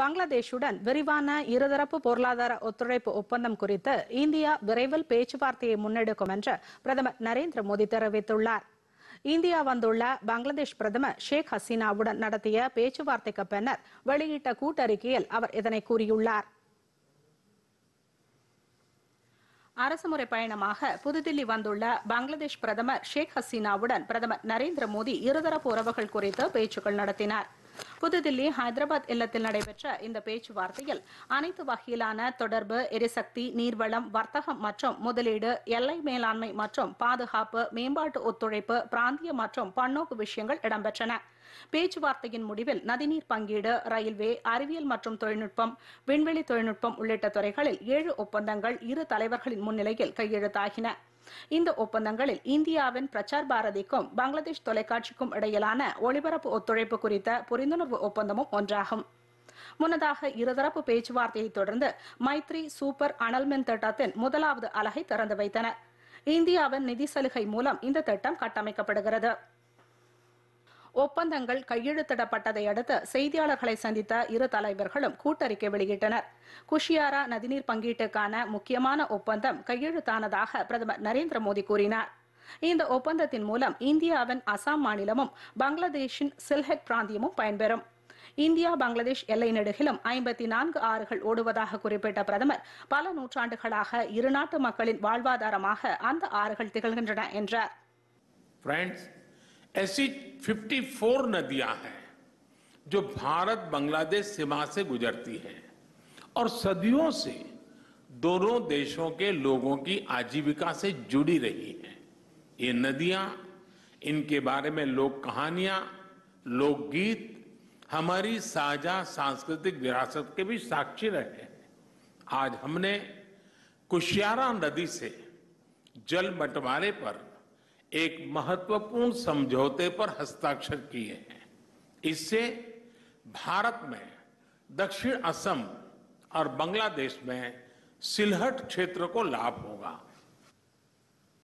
பங்களாதேஷுடன் விரிவான இருதரப்பு பொருளாதார ஒத்துழைப்பு ஒப்பந்தம் குறித்து இந்தியா விரைவில் பேச்சுவார்த்தையை முன்னெடுக்கும் என்று பிரதமர் நரேந்திர மோடி தெரிவித்துள்ளார் இந்தியா வந்துள்ள பங்களாதேஷ் பிரதமர் ஷேக் ஹசீனாவுடன் நடத்திய பேச்சுவார்த்தைக்கு பின்னர் வெளியிட்ட கூட்டறிக்கையில் அவர் இதனை கூறியுள்ளார் அரசுமுறை பயணமாக புதுதில்லி வந்துள்ள பங்களாதேஷ் பிரதமர் ஷேக் ஹசீனாவுடன் பிரதமர் நரேந்திர மோடி இருதரப்பு உறவுகள் குறித்து பேச்சுக்கள் நடத்தினார் புதுதில்லி ஹைதராபாத் இல்லத்தில் நடைபெற்ற இந்த பேச்சுவார்த்தையில் அனைத்து வகையிலான தொடர்பு எரிசக்தி நீர்வளம் வர்த்தகம் மற்றும் முதலீடு எல்லை மேலாண்மை மற்றும் பாதுகாப்பு மேம்பாட்டு ஒத்துழைப்பு பிராந்திய மற்றும் பன்னோக்கு விஷயங்கள் இடம்பெற்றன பேச்சுவார்த்தையின் முடிவில் நதிநீர் பங்கீடு ரயில்வே அறிவியல் மற்றும் தொழில்நுட்பம் விண்வெளி தொழில்நுட்பம் உள்ளிட்ட துறைகளில் ஏழு ஒப்பந்தங்கள் இரு தலைவர்களின் முன்னிலையில் கையெழுத்தாகின இந்த ஒப்பந்தங்களில் இந்தியாவின் பிரச்சார் பாரதிக்கும் பங்களாதேஷ் தொலைக்காட்சிக்கும் இடையிலான ஒளிபரப்பு ஒத்துழைப்பு குறித்த புரிந்துணர்வு ஒப்பந்தமும் ஒன்றாகும் முன்னதாக இருதரப்பு பேச்சுவார்த்தையை தொடர்ந்து மைத்ரி சூப்பர் அனல் மின் திட்டத்தின் முதலாவது அலகை திறந்து வைத்தன இந்தியாவின் நிதி சலுகை மூலம் இந்த திட்டம் கட்டமைக்கப்படுகிறது ஒப்பந்தங்கள் கையெழுத்திடப்பட்டதை அடுத்து செய்தியாளர்களை சந்தித்த இரு தலைவர்களும் கூட்டறிக்கை வெளியிட்டனர் குஷியாரா நதிநீர் பங்கீட்டுக்கான முக்கியமான ஒப்பந்தம் கையெழுத்தானதாக பிரதமர் நரேந்திர மோடி கூறினார் இந்த ஒப்பந்தத்தின் மூலம் இந்தியாவின் அசாம் மாநிலமும் பங்களாதேஷின் சில்ஹெக் பிராந்தியமும் பயன்பெறும் இந்தியா பங்களாதேஷ் எல்லை நெடுகிலும் ஐம்பத்தி நான்கு ஆறுகள் ஓடுவதாக குறிப்பிட்ட பிரதமர் பல நூற்றாண்டுகளாக இருநாட்டு மக்களின் வாழ்வாதாரமாக அந்த ஆறுகள் திகழ்கின்றன என்றார் ऐसी 54 नदियां हैं जो भारत बांग्लादेश सीमा से गुजरती हैं और सदियों से दोनों देशों के लोगों की आजीविका से जुड़ी रही हैं ये नदियां इनके बारे में लोक कहानियां लोकगीत हमारी साझा सांस्कृतिक विरासत के भी साक्षी रहे हैं आज हमने कुशियारा नदी से जल बंटवारे पर एक महत्वपूर्ण समझौते पर हस्ताक्षर किए हैं इससे भारत में दक्षिण असम और बांग्लादेश में सिलहट क्षेत्र को लाभ होगा